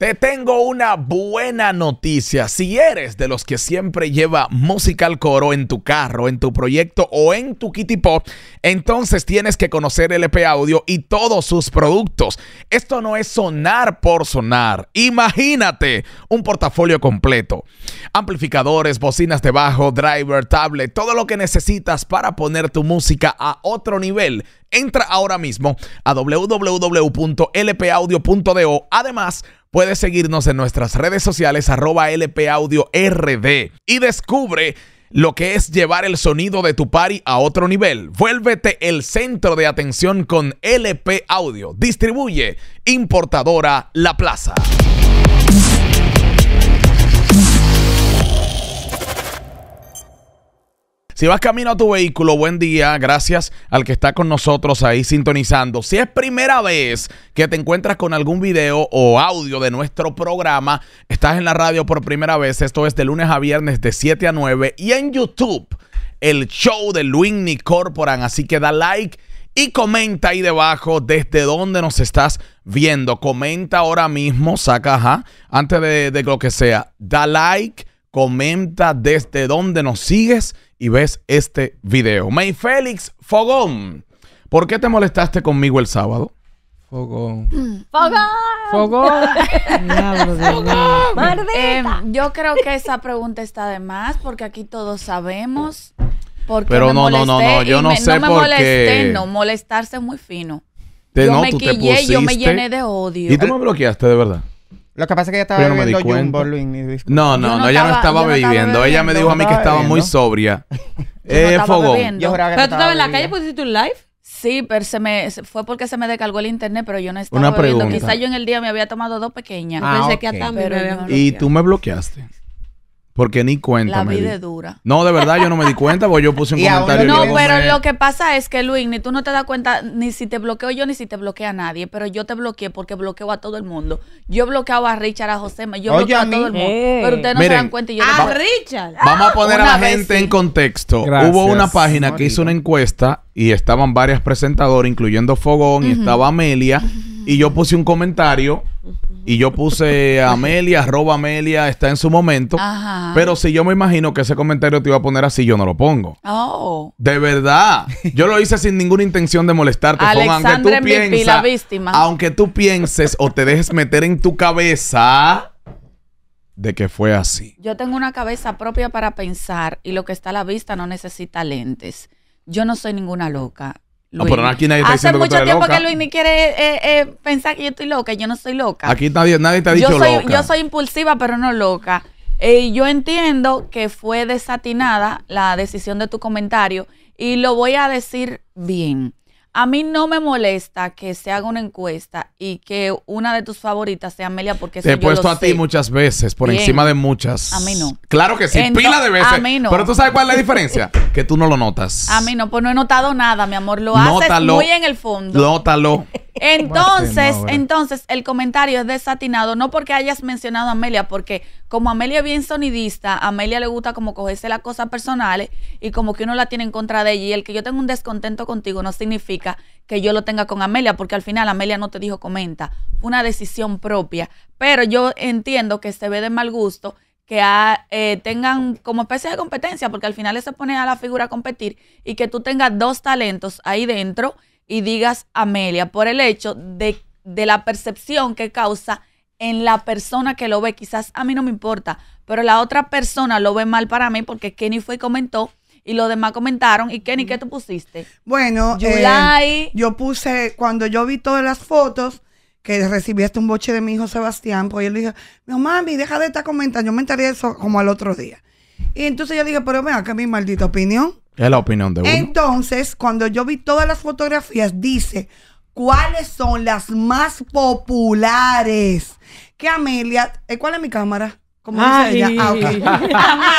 Te tengo una buena noticia. Si eres de los que siempre lleva musical coro en tu carro, en tu proyecto o en tu kitipop, entonces tienes que conocer LP Audio y todos sus productos. Esto no es sonar por sonar. Imagínate un portafolio completo. Amplificadores, bocinas de bajo, driver, tablet, todo lo que necesitas para poner tu música a otro nivel. Entra ahora mismo a www.lpaudio.do. Además, puedes seguirnos en nuestras redes sociales arroba RD y descubre lo que es llevar el sonido de tu party a otro nivel. Vuélvete el centro de atención con LP Audio. Distribuye importadora La Plaza. Si vas camino a tu vehículo, buen día. Gracias al que está con nosotros ahí sintonizando. Si es primera vez que te encuentras con algún video o audio de nuestro programa, estás en la radio por primera vez. Esto es de lunes a viernes de 7 a 9 y en YouTube, el show de Luigny Corporan. Así que da like y comenta ahí debajo desde dónde nos estás viendo. Comenta ahora mismo, saca, antes de, de, lo que sea. Da like, comenta desde dónde nos sigues y ves este video. May Félix Fogón, ¿por qué te molestaste conmigo el sábado? Fogón. Fogón. Fogón. Fogón. Em, yo creo que esa pregunta está de más porque aquí todos sabemos Pero no, no, no, no, yo no sé no me por molesté, qué. no, molestarse muy fino. yo me quillé, yo me llené de odio. Y tú me bloqueaste de verdad. Lo que pasa es que ella estaba en no No, no, no, ella no estaba viviendo. bebiendo. Ella me dijo a mí que Estaba muy sobria. eh, Pero tú estabas en la calle, pusiste un live. Sí, pero se me, fue porque se me descargó el internet, pero yo no estaba Una bebiendo. Quizás yo en el día me había tomado dos pequeñas. Ah, que Pero Y tú me bloqueaste. Porque ni cuenta. La vida dura. No, de verdad, yo no me di cuenta porque yo puse un comentario. No, pero lo que pasa es que, Luis, ni tú no te das cuenta ni si te bloqueo yo ni si te bloquea a nadie. Pero yo te bloqueé porque bloqueo a todo el mundo. Yo bloqueaba a Richard, a José, yo a, todo el mundo. Pero ustedes no se dan cuenta ¡A Richard! Vamos a poner a la gente en contexto. Hubo una página que hizo una encuesta y estaban varias presentadoras, incluyendo Fogón y estaba Amelia. Y yo puse un comentario y yo puse Amelia, arroba Amelia, está en su momento. Pero si yo me imagino que ese comentario te iba a poner así, yo no lo pongo. Oh. De verdad. Yo lo hice sin ninguna intención de molestarte. aunque tú Aunque tú pienses o te dejes meter en tu cabeza de que fue así. Yo tengo una cabeza propia para pensar y lo que está a la vista no necesita lentes. Yo no soy ninguna loca. No, pero aquí nadie Hace mucho tiempo que Luis ni quiere eh, eh, pensar que yo estoy loca. Yo no soy loca. Aquí nadie, nadie te ha dicho yo soy, loca. Yo soy impulsiva, pero no loca. Eh, yo entiendo que fue desatinada la decisión de tu comentario y lo voy a decir bien. A mí no me molesta que se haga una encuesta y que una de tus favoritas sea Amelia porque Te he puesto a ti muchas veces, por encima de muchas. A mí no. Claro que sí, pila de veces. A mí no. Pero tú sabes cuál es la diferencia, que tú no lo notas. A mí no, pues no he notado nada, mi amor, lo haces muy en el fondo. Nótalo. Entonces, entonces el comentario es desatinado, no porque hayas mencionado a Amelia, porque como Amelia es bien sonidista, a Amelia le gusta como cogerse las cosas personales y como que uno la tiene en contra de ella. Y el que yo tengo un descontento contigo no significa que yo lo tenga con Amelia, porque al final Amelia no te dijo comenta, una decisión propia, pero yo entiendo que se ve de mal gusto que ah, eh, tengan como especie de competencia, porque al final se pone a la figura a competir y que tú tengas dos talentos ahí dentro y digas Amelia, por el hecho de, de la percepción que causa en la persona que lo ve. Quizás a mí no me importa, pero la otra persona lo ve mal para mí porque Kenny fue y comentó y los demás comentaron. ¿Y ni qué tú pusiste? Bueno, eh, yo puse, cuando yo vi todas las fotos, que recibiste un boche de mi hijo Sebastián, pues yo le dije, no mami, deja de estar comentando. Yo me enteré eso como al otro día. Y entonces yo dije, pero venga, que mi maldita opinión. Es la opinión de uno. Entonces, cuando yo vi todas las fotografías, dice cuáles son las más populares. Que Amelia, eh, ¿cuál es mi cámara? Ah,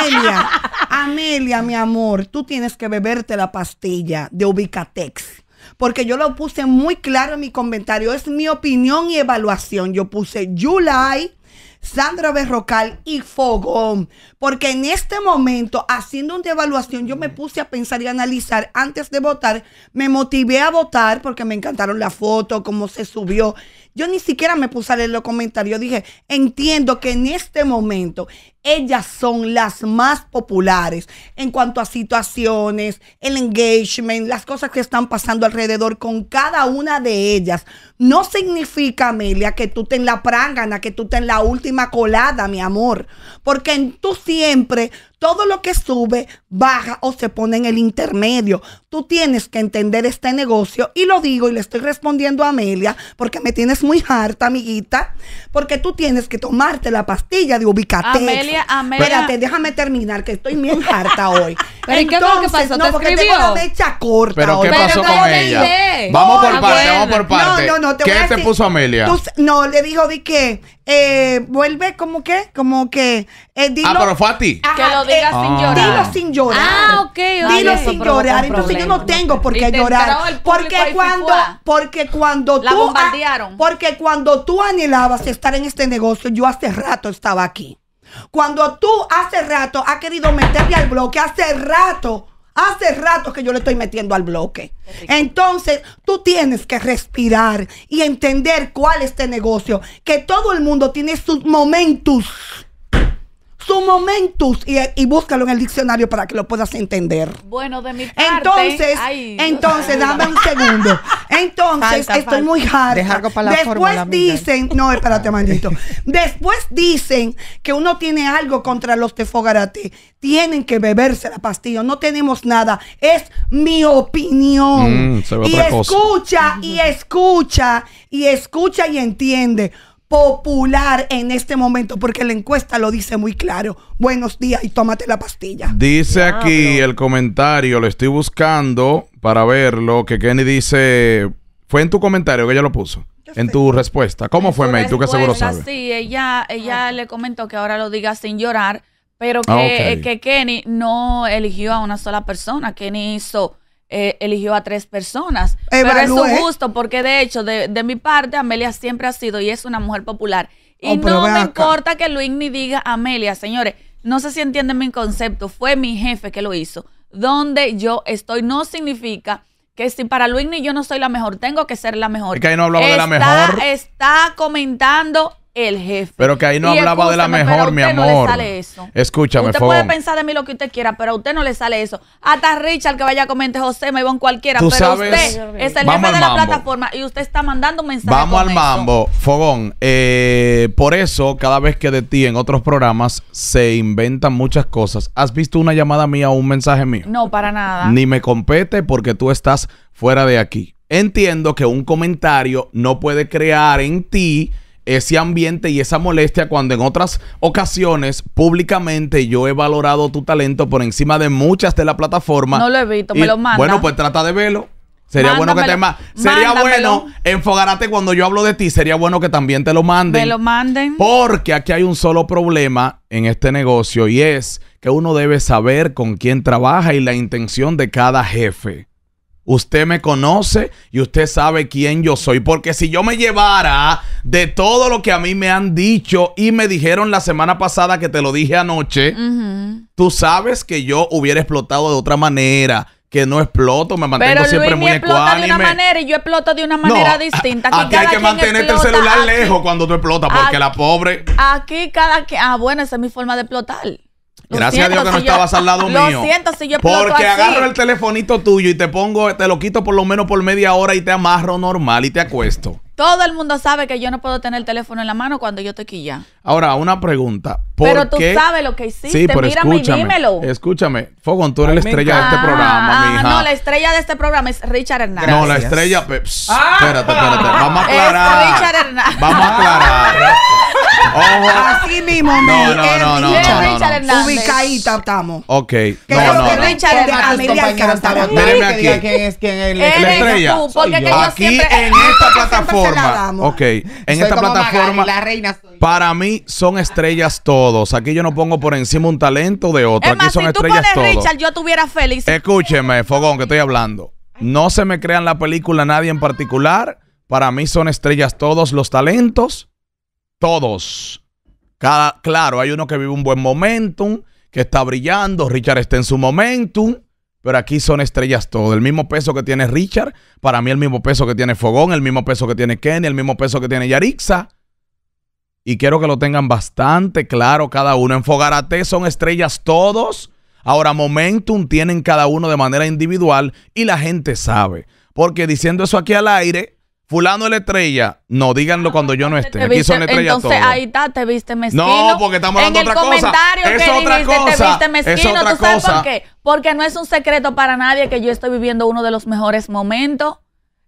Amelia, Amelia, mi amor, tú tienes que beberte la pastilla de Ubicatex. Porque yo lo puse muy claro en mi comentario. Es mi opinión y evaluación. Yo puse July. Sandra Berrocal y Fogón. Porque en este momento, haciendo una evaluación, yo me mm. puse a pensar y analizar antes de votar. Me motivé a votar porque me encantaron la foto, cómo se subió. Yo ni siquiera me puse a leer los comentarios. Dije, entiendo que en este momento ellas son las más populares en cuanto a situaciones, el engagement, las cosas que están pasando alrededor con cada una de ellas. No significa, Amelia, que tú te en la prangana, que tú te en la última colada, mi amor. Porque tú siempre todo lo que sube, baja o se pone en el intermedio. Tú tienes que entender este negocio y lo digo y le estoy respondiendo a Amelia porque me tienes muy harta, amiguita, porque tú tienes que tomarte la pastilla de ubicatex. Amelia, Amelia. Espérate, déjame terminar que estoy bien harta hoy. ¿Pero qué ¿Te no, porque escribió? tengo la mecha corta. ¿Pero qué pasó con ella? Vamos por ah, parte, vamos por parte. No, no, no, ¿Qué se te puso Amelia? no, le dijo de que eh, vuelve como que, como que. Eh, ah, pero fue ah, que lo digas sin ah. llorar. Dilo sin llorar. Ah, ok, Dilo sin llorar. Entonces yo no tengo por qué llorar. Porque cuando, porque cuando, tú, porque cuando tú anhelabas estar en este negocio, yo hace rato estaba aquí. Cuando tú hace rato has querido meterte al bloque, hace rato Hace rato que yo le estoy metiendo al bloque. Entonces, tú tienes que respirar y entender cuál es este negocio. Que todo el mundo tiene sus momentos. sus momentos y, búscalo en el diccionario para que lo puedas entender. Bueno, de mi parte. Entonces, entonces, dame un segundo. Entonces, estoy muy harta. Después dicen, no, espérate, maldito. Después dicen que uno tiene algo contra los tefogarate. Tienen que beberse la pastilla. No tenemos nada. Es mi opinión. Mm, y escucha, y escucha, y escucha y entiende popular en este momento, porque la encuesta lo dice muy claro. Buenos días y tómate la pastilla. Dice aquí el comentario, lo estoy buscando para verlo, que Kenny dice, fue en tu comentario que ella lo puso. en tu respuesta. ¿Cómo fue, May? Tú que seguro sabes. Sí, ella, ella ah. le comentó que ahora lo diga sin llorar, pero que, ah, que Kenny no eligió a una sola persona. Kenny hizo eh, eligió a tres personas. Pero es un gusto, porque de hecho, de, mi parte, Amelia siempre ha sido y es una mujer popular. Oh, y no me importa que Luis ni diga Amelia, señores, no sé si entienden mi concepto, fue mi jefe que lo hizo. Donde yo estoy no significa que si para Luis ni yo no soy la mejor, tengo que ser la mejor. que no hablaba de la mejor. Está comentando el jefe. Pero que ahí no hablaba de la mejor, mi amor. No le sale eso. Escúchame, Usted puede pensar de mí lo que usted quiera, pero a usted no le sale eso. Hasta Richard que vaya a comentar José, me cualquiera, pero usted es el jefe de la plataforma y usted está mandando mensajes. Vamos al mambo, fogón. Eh, por eso, cada vez que de ti en otros programas se inventan muchas cosas. ¿Has visto una llamada mía o un mensaje mío? No, para nada. Ni me compete porque tú estás fuera de aquí. Entiendo que un comentario no puede crear en ti ese ambiente y esa molestia cuando en otras ocasiones públicamente yo he valorado tu talento por encima de muchas de la plataforma. No lo he visto, me lo manda. Bueno, pues trata de verlo. Sería bueno que te más. Sería bueno, enfogarate cuando yo hablo de ti, sería bueno que también te lo manden. Me lo manden. Porque aquí hay un solo problema en este negocio y es que uno debe saber con quién trabaja y la intención de cada jefe. Usted me conoce y usted sabe quién yo soy. Porque si yo me llevara de todo lo que a mí me han dicho y me dijeron la semana pasada que te lo dije anoche, tú sabes que yo hubiera explotado de otra manera. Que no exploto, me mantengo Pero siempre Luis muy explota de una manera y yo exploto de una manera distinta. Aquí, hay que mantenerte el celular lejos cuando tú explotas, porque la pobre. Aquí cada quien. Ah, bueno, esa es mi forma de explotar. Gracias a Dios que no estabas al lado mío. siento Porque agarro el telefonito tuyo y te pongo, te lo quito por lo menos por media hora y te amarro normal y te acuesto. Todo el mundo sabe que yo no puedo tener el teléfono en la mano cuando yo estoy aquí Ahora, una pregunta. ¿por pero tú sabes lo que hiciste. Sí, pero Mírame escúchame, y dímelo. Escúchame. Fogón, tú eres la estrella de este programa, ah, No, la estrella de este programa es Richard Hernández. No, la estrella. Ah. espérate, espérate. Vamos a aclarar. Es Richard Hernández. Vamos a aclarar. Así mismo, no, no, no, no, no, Richard no, no. estamos. Ok. Que no, no, no. Richard aquí. ¿Quién es, es? La estrella. Aquí en esta plataforma. En esta plataforma. Para mí son estrellas todos. Aquí yo no pongo por encima un talento de otro. si estrellas tú pones Richard, yo tuviera feliz. Escúcheme, Fogón, que estoy hablando. No se me crean la película nadie en particular. Para mí son estrellas todos los talentos. Todos. claro, hay uno que vive un buen momentum, que está brillando. Richard está en su momentum. Pero aquí son estrellas todo. El mismo peso que tiene Richard, para mí el mismo peso que tiene Fogón, el mismo peso que tiene Kenny, el mismo peso que tiene Yarixa. Y quiero que lo tengan bastante claro cada uno. En Fogarate son estrellas todos. Ahora momentum tienen cada uno de manera individual y la gente sabe. Porque diciendo eso aquí al aire, Fulano la estrella. No, díganlo ah, cuando yo no esté. Aquí viste, son estrellas entonces, ahí está, te viste mezquino. No, porque estamos hablando de otra cosa. Es otra cosa. Te viste mezquino. ¿Tú sabes por qué? Porque no es un secreto para nadie que yo estoy viviendo uno de los mejores momentos.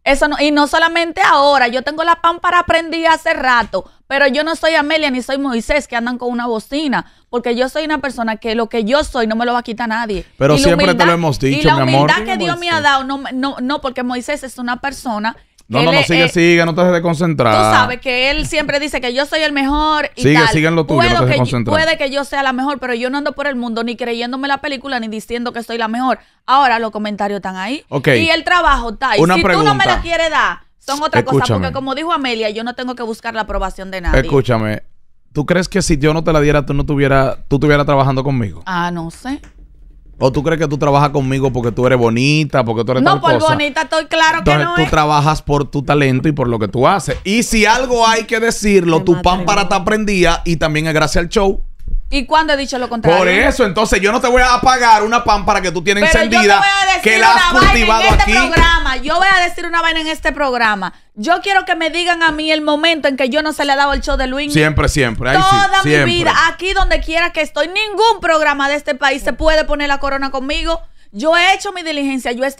Eso no, y no solamente ahora, yo tengo la para prendida hace rato, pero yo no soy Amelia ni soy Moisés que andan con una bocina, porque yo soy una persona que lo que yo soy no me lo va a quitar nadie. Pero siempre te lo hemos dicho, mi amor. la humildad que Dios me ha dado, no, no, no, porque Moisés es una persona no, no, no, sigue, eh, sigue, no te dejes de concentrar. Tú sabes que él siempre dice que yo soy el mejor y sigue, tal. lo tuyo, Puede que yo sea la mejor, pero yo no ando por el mundo ni creyéndome la película ni diciendo que soy la mejor. Ahora los comentarios están ahí. Y el trabajo está. Y si tú no me la quieres dar, son otra cosa. Porque como dijo Amelia, yo no tengo que buscar la aprobación de nadie. Escúchame, ¿tú crees que si yo no te la diera, tú no tuviera, tú estuvieras trabajando conmigo? Ah, no sé. ¿O tú crees que tú trabajas conmigo porque tú eres bonita, porque tú eres No, por bonita estoy claro que no tú trabajas por tu talento y por lo que tú haces. Y si algo hay que decirlo, tu pámpara te está y también es gracias al show. ¿Y cuándo he dicho lo contrario? Por eso, entonces yo no te voy a apagar una pámpara que tú tienes encendida yo voy a decir que la has una cultivado en este aquí. programa. Yo voy a una vaina en este programa. Yo quiero que me digan a mí el momento en que yo no se le ha dado el show de Luis. Siempre, siempre. Toda mi vida, aquí donde quiera que estoy, ningún programa de este país se puede poner la corona conmigo. Yo he hecho mi diligencia, yo he,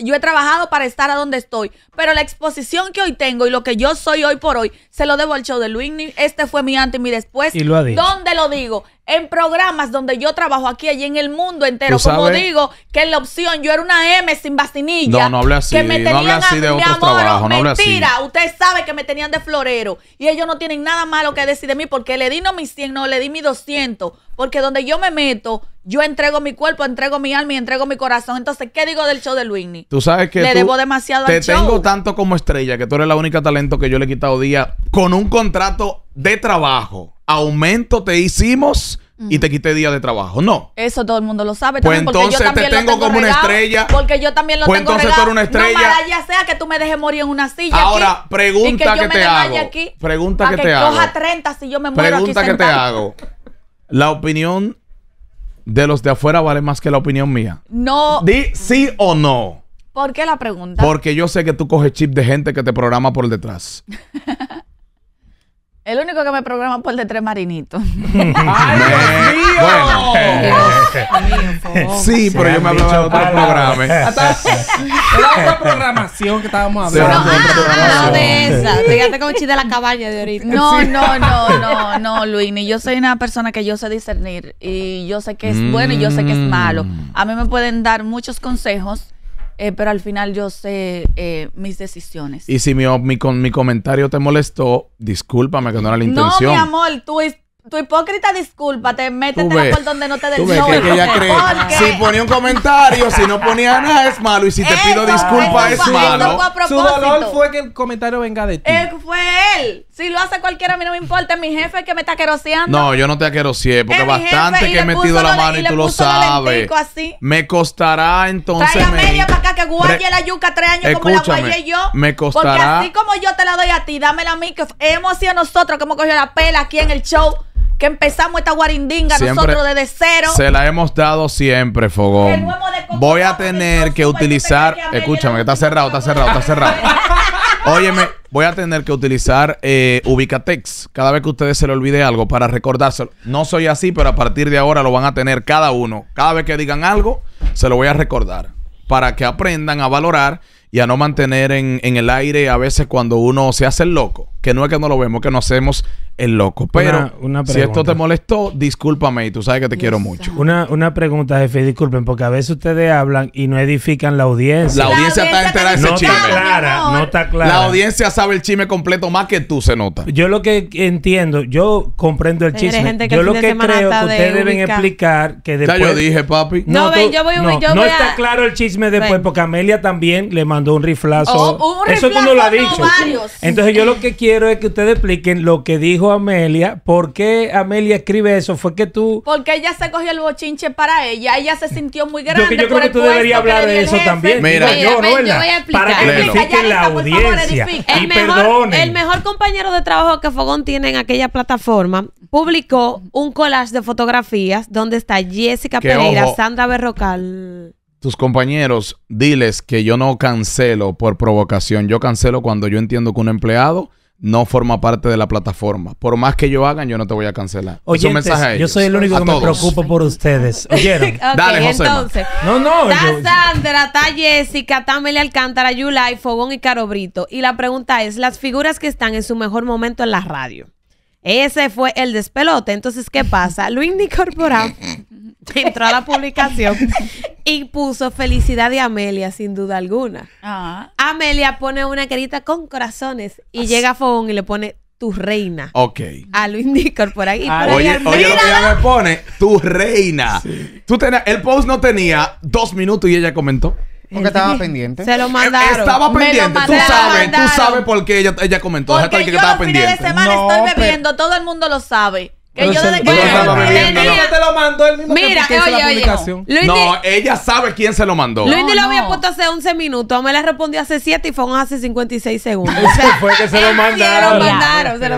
yo he trabajado para estar a donde estoy, pero la exposición que hoy tengo y lo que yo soy hoy por hoy, se lo debo al show de Luis. Este fue mi antes y mi después. Y lo ha dicho. ¿Dónde lo digo? en programas donde yo trabajo aquí, allí en el mundo entero. Como digo, que es la opción yo era una M sin bastinilla. No, no hable así. Que me tenían no así de Mentira, usted sabe que me tenían de florero. Y ellos no tienen nada malo que decir de mí porque le di no mis 100, no, le di mis 200. Porque donde yo me meto, yo entrego mi cuerpo, entrego mi alma y entrego mi corazón. Entonces, ¿qué digo del show de Luigny? Tú sabes que. Le debo demasiado al show. Te tengo tanto como estrella que tú eres la única talento que yo le he quitado día con un contrato de trabajo aumento te hicimos y te mm. quité días de trabajo. No. Eso todo el mundo lo sabe. Pues entonces te tengo, como una estrella. Porque yo también lo pues tengo entonces una estrella. No, ya sea que tú me dejes morir en una silla. Ahora, pregunta que, te hago. pregunta que, te hago. 30 si yo me muero Pregunta que te hago. La opinión de los de afuera vale más que la opinión mía. No. Di sí o no. ¿Por qué la pregunta? Porque yo sé que tú coges chip de gente que te programa por detrás. El único que me programa por de tres marinitos. ¡Ay, sí, pero yo me hablaba de otro programa. la otra programación que estábamos hablando. no, no, ah, ah, de esa. Fíjate con chiste de la cabaña de ahorita. No, no, no, no, no, Luini. Yo soy una persona que yo sé discernir y yo sé que es bueno y yo sé que es malo. Mm. A mí me pueden dar muchos consejos eh, pero al final yo sé eh, mis decisiones. Y si mi, mi, mi comentario te molestó, discúlpame que no era la intención. No, mi amor, tú, tu hipócrita, discúlpate, métete por donde no te del show. ella cree, Si ponía un comentario, si no ponía nada, es malo. Y si te pido disculpa, es malo. Su dolor fue que el comentario venga de ti. Eh, fue él. Si lo hace cualquiera, a mí no me importa. Mi jefe que me está queroseando. No, yo no te aqueroseé, porque bastante que he metido la mano y, tú lo sabes. Me costará entonces. Traiga para que guaye la yuca tres años como la guayé yo. Me costará. Porque así como yo te la doy a ti, dámela a mí, que hemos sido nosotros que hemos cogido la pela aquí en el show. Que empezamos esta guarindinga nosotros desde cero. Se la hemos dado siempre, Fogón. Voy a tener que utilizar. escúchame, que está cerrado, está cerrado, está cerrado. Óyeme, voy a tener que utilizar eh, Ubicatex cada vez que ustedes se le olvide algo para recordárselo. No soy así, pero a partir de ahora lo van a tener cada uno. Cada vez que digan algo, se lo voy a recordar para que aprendan a valorar y a no mantener en, el aire a veces cuando uno se hace el loco, que no es que no lo vemos, que no hacemos el loco. Pero si esto te molestó, discúlpame y tú sabes que te quiero mucho. Una, una pregunta, jefe, disculpen, porque a veces ustedes hablan y no edifican la audiencia. La, audiencia, está enterada de ese chisme. No está clara, La audiencia sabe el chisme completo más que tú, se nota. Yo lo que entiendo, yo comprendo el chisme. Yo lo que creo que ustedes deben explicar que después... Ya yo dije, papi. No, ven, yo voy, no, no está claro el chisme después, porque Amelia también le mandó un riflazo. Oh, Eso tú no lo has dicho. Entonces yo lo que quiero es que ustedes expliquen lo que dijo Amelia, ¿por qué Amelia escribe eso? Fue que tú... Porque ella se cogió el bochinche para ella, ella se sintió muy grande. Yo, creo que tú deberías hablar de eso también. Mira, yo, voy a explicar. Para que la audiencia. el, mejor, el mejor compañero de trabajo que Fogón tiene en aquella plataforma publicó un collage de fotografías donde está Jessica Pereira, Sandra Berrocal tus compañeros, diles que yo no cancelo por provocación. Yo cancelo cuando yo entiendo que un empleado no forma parte de la plataforma. Por más que yo hagan, yo no te voy a cancelar. Oye, mensaje yo soy el único que me preocupo por ustedes. ¿Oyeron? Dale, José. Entonces, no, no. Está Sandra, está Jessica, está Alcántara, Yulai, Fogón y Caro Brito. Y la pregunta es, las figuras que están en su mejor momento en la radio. Ese fue el despelote. Entonces, ¿qué pasa? Luis Nicorporado. entró a la publicación y puso felicidad de Amelia, sin duda alguna. Ah. Amelia pone una querita con corazones y llega Fogón y le pone tu reina. Ok. A Luis Nicol ah. por ahí. por oye, ahí oye lo que ella me pone, tu reina. Tú el post no tenía dos minutos y ella comentó. Porque estaba pendiente. Se lo eh, mandaron. Estaba pendiente. tú sabes, tú sabes por qué ella, ella comentó. Porque yo estaba fines pendiente. de semana estoy bebiendo, todo el mundo lo sabe. Que yo te lo mandó el mismo Mira, que oye, oye, no, ella sabe quién se lo mandó. Luis no, lo había puesto hace 11 minutos. Me la respondió hace 7 y fue hace 56 segundos. fue que se lo mandaron. Se lo mandaron, se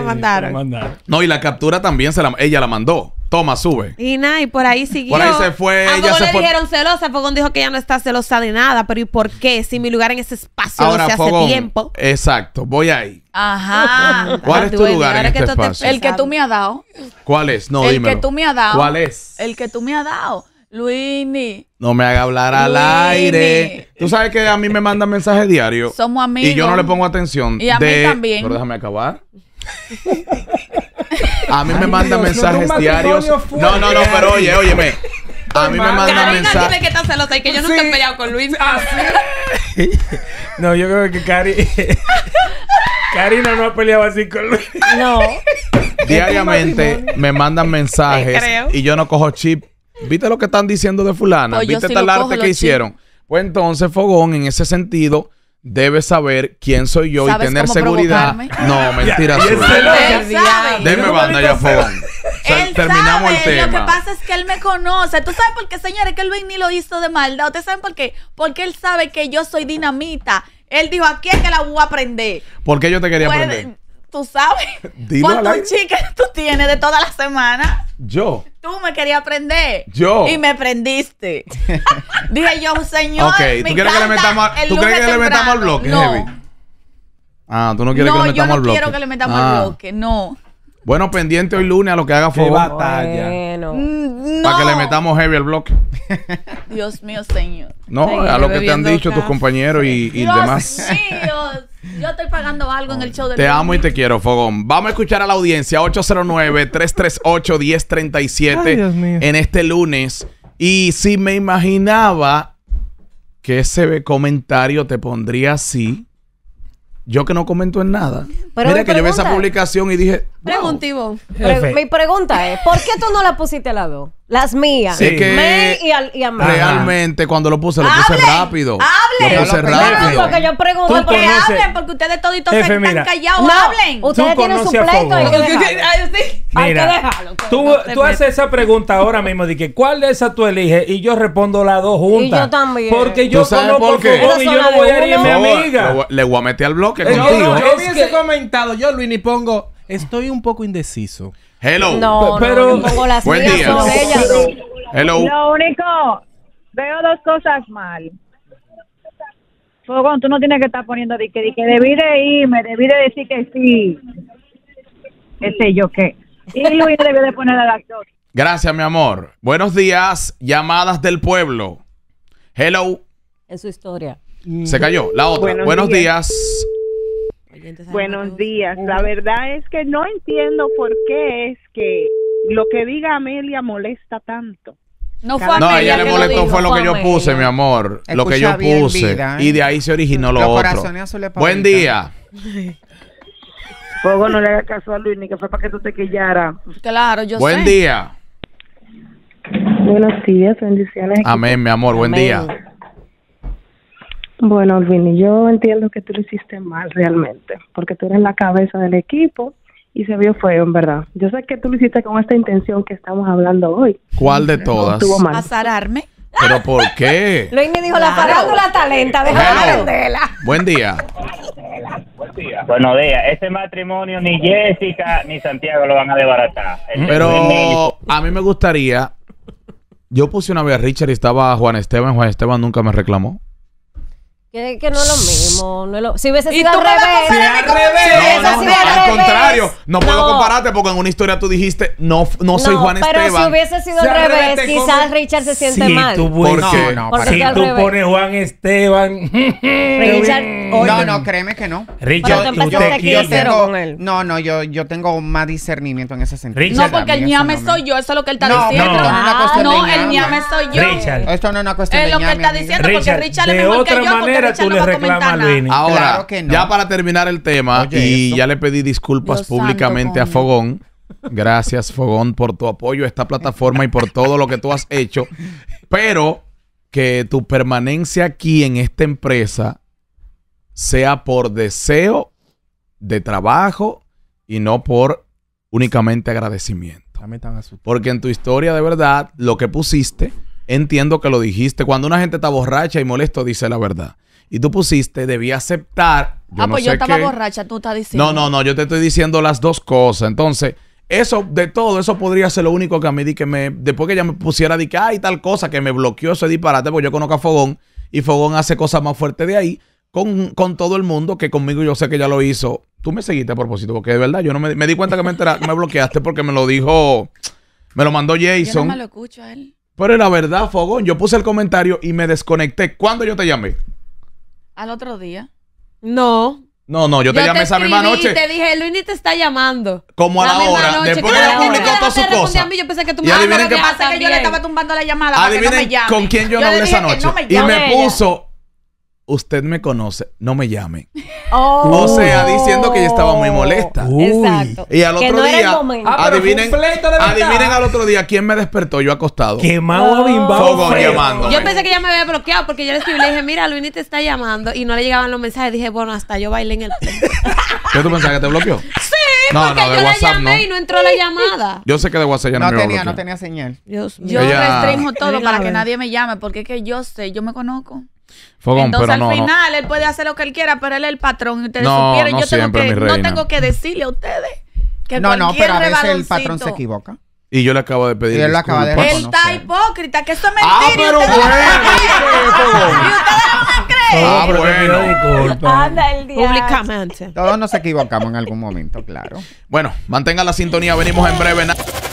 lo mandaron. No, y la captura también se la, ella la mandó. Toma, sube. Y nada, y por ahí siguió. Por ahí se fue. ¿A ella le dijeron celosa? Fogón dijo que ya no está celosa de nada. Pero ¿y por qué? Si mi lugar en ese espacio se hace tiempo. Exacto, voy ahí. Ajá. ¿Cuál es tu lugar en este espacio? El que tú me has dado. ¿Cuál es? No, dime. El que tú me has dado. ¿Cuál es? El que tú me has dado. Luini. No me haga hablar al aire. Tú sabes que a mí me mandan mensajes diarios. Somos amigos. Y yo no le pongo atención. Y a mí también. Pero déjame acabar. A mí me mandan mensajes diarios. No, no, no, pero oye, óyeme. A mí me mandan mensajes. dile que está celosa y que yo nunca he peleado con Luis. Ah, no, yo creo que Cari. Karina no ha peleado así con Luis. No. Diariamente me mandan mensajes y yo no cojo chip. ¿Viste lo que están diciendo de fulana? ¿Viste tal arte que hicieron? Pues entonces Fogón en ese sentido Debe saber quién soy yo y tener seguridad. No, mentira Deme banda ya Él terminamos el tema. Lo que pasa es que él me conoce. ¿Tú sabes por qué, señores, que el ni lo hizo de maldad? ¿Ustedes saben por qué? Porque él sabe que yo soy dinamita. Él dijo, aquí es que la voy a aprender. ¿Por qué yo te quería aprender? tú sabes Dilo cuántas chicas tú tienes de toda la semana. Yo. Tú me querías aprender Yo. Y me prendiste. Dije yo, señor. Ok, me ¿tú quieres que le metamos, ¿tú crees que le metamos al bloque, no. Ah, tú no quieres que le metamos al ah. bloque. No, yo no quiero que le metamos al bloque, no. Bueno, pendiente hoy lunes a lo que haga batalla. Mm, Para que le metamos heavy al bloque. Dios mío, señor. No, a lo que te han dicho tus compañeros y, y Dios demás. yo estoy pagando algo en el show del Te amo y te quiero, Fogón. Vamos a escuchar a la audiencia 809-338-1037 en este lunes. Y si me imaginaba que ese comentario te pondría así, yo que no comento en nada. Pero Mira que yo vi esa publicación y dije. Preguntivo. mi pregunta es: ¿por qué tú no la pusiste las dos? Las mías. Sí. que y, Realmente, cuando lo puse, lo puse rápido. Ah, hablen. No, porque yo pregunto, porque hablen, porque ustedes toditos se están callados, no, hablen. Ustedes tienen su pleito. Hay que dejarlo. tú, haces esa pregunta ahora mismo de que cuál de esas tú eliges y yo respondo las dos juntas. Y yo también. Porque yo conozco por y yo no voy a ir a mi amiga. Le voy a meter al bloque contigo. Yo hubiese comentado, yo Luis ni pongo, estoy un poco indeciso. Hello. No, pero, buen día. Hello. Lo único, veo dos cosas mal. Fogón, tú no tienes que estar poniendo de que, debí de irme, debí de decir que sí. Qué yo qué. Y Luis debió de poner al actor. Gracias, mi amor. Buenos días, llamadas del pueblo. Hello. Es su historia. Se cayó. La otra. Buenos, días. Buenos días. La verdad es que no entiendo por qué es que lo que diga Amelia molesta tanto. No fue No, ella le molestó, fue lo que yo puse, mi amor. lo que yo puse. Y ¿eh? de ahí se originó lo Los otro. Buen día. Pogo, no le haga caso a Luis, ni que fue para que tú te quillara. Claro, yo Buen día. Buenos días, bendiciones. Amén, mi amor. Buen día. Bueno, Luis, yo entiendo que tú lo hiciste mal realmente, porque tú eres la cabeza del equipo y se vio feo, en verdad. Yo sé que tú lo hiciste con esta intención que estamos hablando hoy. ¿Cuál de todas? ¿Pero por qué? Luis me dijo, la talenta, déjame bueno, Buen día. buen día. Ese matrimonio ni Jessica ni Santiago lo van a desbaratar. Pero a mí me gustaría... Yo puse una vez a Richard y estaba Juan Esteban. Juan Esteban nunca me reclamó. Que, que no es lo mismo. Si hubiese sido al revés. al revés. al contrario. No puedo compararte porque en una historia tú dijiste, no, no soy Juan Esteban. Pero si hubiese sido al revés, quizás Richard se siente mal. porque si tú pones Juan Esteban. Richard. no, no, créeme que no. Richard, tú te yo tengo, con él. No, no, yo, tengo más discernimiento en ese sentido. no, porque el ñame soy yo, eso es lo que él está diciendo. No, ah, no, el ñame soy yo. Esto no es una cuestión de ñame. Es lo que él está diciendo porque Richard es mejor que yo Ahora, ya para terminar el tema, y ya le pedí disculpas públicamente a Fogón. Gracias, Fogón, por tu apoyo a esta plataforma y por todo lo que tú has hecho. Pero que tu permanencia aquí en esta empresa sea por deseo de trabajo y no por únicamente agradecimiento. Porque en tu historia de verdad, lo que pusiste, entiendo que lo dijiste. Cuando una gente está borracha y molesto, dice la verdad y tú pusiste, debí aceptar. ah, pues yo estaba borracha, tú estás diciendo. No, no, no, yo te estoy diciendo las dos cosas. Entonces, eso, de todo, eso podría ser lo único que a mí di que me. Después que ella me pusiera, di que hay tal cosa que me bloqueó ese disparate, porque yo conozco a Fogón y Fogón hace cosas más fuertes de ahí con, todo el mundo, que conmigo yo sé que ya lo hizo. Tú me seguiste a propósito, porque de verdad yo no me, di cuenta que me, me bloqueaste porque me lo dijo. Me lo mandó Jason. Yo no me lo escucho a él. Pero la verdad, Fogón, yo puse el comentario y me desconecté. ¿Cuándo yo te llamé? Al otro día. No. No, no, yo te llamé esa misma noche. te dije, Luini te está llamando. Como a la, hora. Noche, Después ella publicó todas sus cosas. Yo pensé que tú me adivinen qué pasa que yo le estaba tumbando la llamada. para que no me llame. con quién yo, no hablé esa noche. No y me puso usted me conoce, no me llame. Oh. O sea, diciendo que yo estaba muy molesta. Exacto. Y al otro día, ah, adivinen, adivinen al otro día quién me despertó yo acostado. Quemado a llamando. Yo pensé que ya me había bloqueado porque yo le escribí le dije, mira, Luini te está llamando y no le llegaban los mensajes. Dije, bueno, hasta yo bailé en el. ¿Qué tú pensabas que te bloqueó? Sí. porque de yo WhatsApp, la llamé no. y no entró la llamada. Yo sé que de WhatsApp ya no, tenía, no tenía señal. Yo restringo todo para que nadie me llame porque es que yo sé, yo me conozco. Entonces, al final, él puede hacer lo que él quiera, pero él es el patrón. y Ustedes no, supieron, yo tengo que, no tengo que decirle a ustedes que No, no, pero el patrón se equivoca. Y yo le acabo de pedir. Y él lo acaba de está hipócrita, que eso es ah, mentira. Ah, pero bueno. Y ustedes no a creer Ah, bueno. Anda Públicamente. Todos nos equivocamos en algún momento, claro. Bueno, mantengan la sintonía. Venimos en breve.